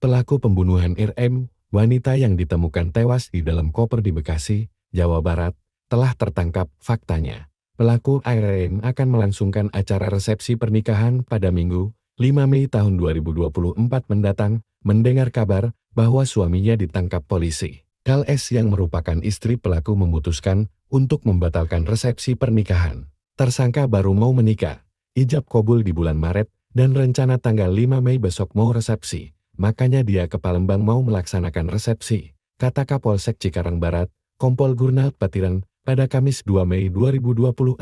Pelaku pembunuhan RM, wanita yang ditemukan tewas di dalam koper di Bekasi, Jawa Barat, telah tertangkap faktanya. Pelaku RM akan melangsungkan acara resepsi pernikahan pada Minggu, 5 Mei tahun 2024 mendatang, mendengar kabar bahwa suaminya ditangkap polisi. Kals yang merupakan istri pelaku memutuskan untuk membatalkan resepsi pernikahan. Tersangka baru mau menikah, ijab kobul di bulan Maret, dan rencana tanggal 5 Mei besok mau resepsi. Makanya dia ke Palembang mau melaksanakan resepsi, kata Kapolsek Cikarang Barat, Kompol Gurnal Patiran, pada Kamis 2 Mei 2024.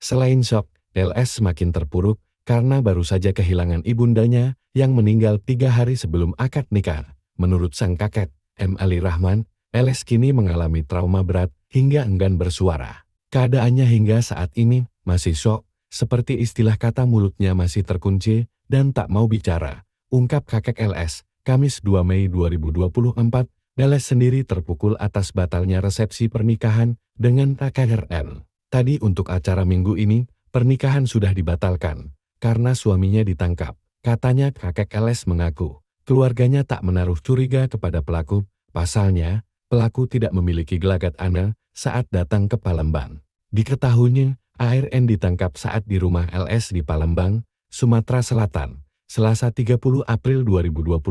Selain shock, LS semakin terpuruk karena baru saja kehilangan ibundanya yang meninggal tiga hari sebelum akad nikah. Menurut sang kakek, M. Ali Rahman, LS kini mengalami trauma berat hingga enggan bersuara. Keadaannya hingga saat ini masih shock, seperti istilah kata mulutnya masih terkunci dan tak mau bicara ungkap kakek LS, Kamis 2 Mei 2024, Dales sendiri terpukul atas batalnya resepsi pernikahan dengan N. Tadi untuk acara minggu ini, pernikahan sudah dibatalkan karena suaminya ditangkap. Katanya kakek LS mengaku, keluarganya tak menaruh curiga kepada pelaku, pasalnya pelaku tidak memiliki gelagat ANA saat datang ke Palembang. Diketahuinya, ARN ditangkap saat di rumah LS di Palembang, Sumatera Selatan, Selasa 30 April 2024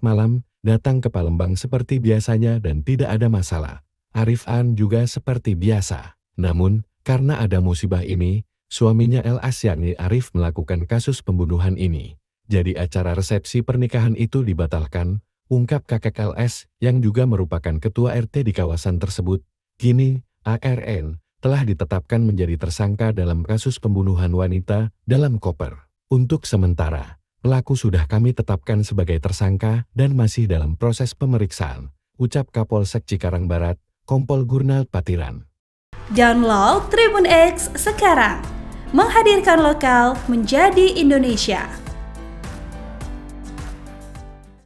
malam, datang ke Palembang seperti biasanya dan tidak ada masalah. Arif An juga seperti biasa. Namun, karena ada musibah ini, suaminya El Asyani Arif melakukan kasus pembunuhan ini. Jadi acara resepsi pernikahan itu dibatalkan, ungkap kakek LS yang juga merupakan ketua RT di kawasan tersebut. Kini, ARN telah ditetapkan menjadi tersangka dalam kasus pembunuhan wanita dalam koper. Untuk sementara, Pelaku sudah kami tetapkan sebagai tersangka dan masih dalam proses pemeriksaan, ucap Kapolsek Cikarang Barat, Kompol Gurnal Patiran. Download Tribun X sekarang, menghadirkan lokal menjadi Indonesia.